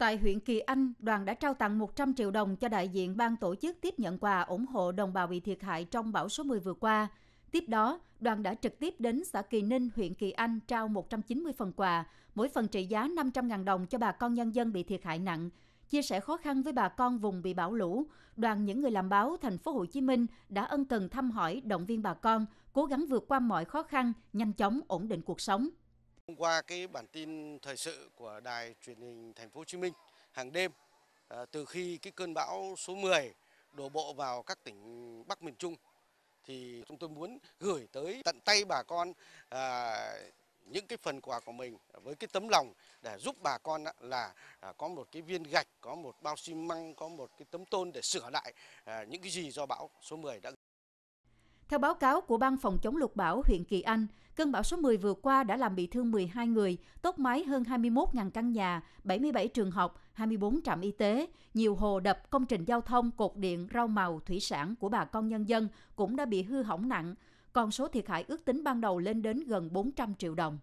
Tại huyện Kỳ Anh, đoàn đã trao tặng 100 triệu đồng cho đại diện ban tổ chức tiếp nhận quà ủng hộ đồng bào bị thiệt hại trong bão số 10 vừa qua. Tiếp đó, đoàn đã trực tiếp đến xã Kỳ Ninh, huyện Kỳ Anh trao 190 phần quà, mỗi phần trị giá 500.000 đồng cho bà con nhân dân bị thiệt hại nặng. Chia sẻ khó khăn với bà con vùng bị bão lũ, đoàn những người làm báo thành phố Hồ Chí Minh đã ân cần thăm hỏi, động viên bà con cố gắng vượt qua mọi khó khăn, nhanh chóng ổn định cuộc sống. Thông qua cái bản tin thời sự của đài truyền hình Thành phố Hồ Chí Minh hàng đêm à, từ khi cái cơn bão số 10 đổ bộ vào các tỉnh Bắc miền Trung thì chúng tôi muốn gửi tới tận tay bà con à, những cái phần quà của mình với cái tấm lòng để giúp bà con là à, có một cái viên gạch, có một bao xi măng, có một cái tấm tôn để sửa lại à, những cái gì do bão số 10 đã theo báo cáo của Ban Phòng chống lụt bão huyện Kỳ Anh, cơn bão số 10 vừa qua đã làm bị thương 12 người, tốc mái hơn 21.000 căn nhà, 77 trường học, 24 trạm y tế, nhiều hồ đập, công trình giao thông, cột điện, rau màu, thủy sản của bà con nhân dân cũng đã bị hư hỏng nặng. Còn số thiệt hại ước tính ban đầu lên đến gần 400 triệu đồng.